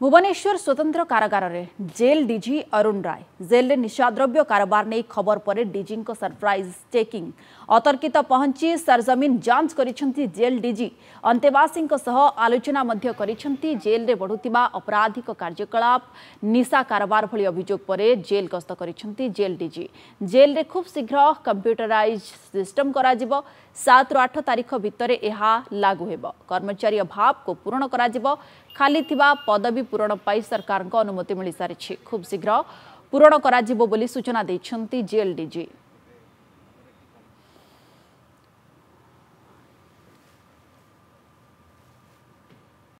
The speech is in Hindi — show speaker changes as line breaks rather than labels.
भुवनेश्वर स्वतंत्र कारागारे जेल डी अरुण राय जेल में निशाद्रव्य कारबार नहीं खबर पर डीजी सरप्राइज चेकिंग अतर्कित पहुंची सरजमीन जांच कर जेल डी अंतवासी आलोचना करेल बढ़ुवा अपराधिक कार्यकलाप निशा कारबार भोग पर जेल गस्त कर जेल डी जेल में खूब शीघ्र कंप्यूटराइज सिम कर सात रु आठ तारीख भितर यह लागू होर्मचारी अभाव को पूरण खाली थी पदवी ପୂରଣ ପାଇଁ ସରକାରଙ୍କ ଅନୁମତି ମିଳିସାରିଛି ଖୁବ୍ ଶୀଘ୍ର ପୂରଣ କରାଯିବ ବୋଲି ସୂଚନା ଦେଇଛନ୍ତି ଜିଏଲ୍ଡିଜି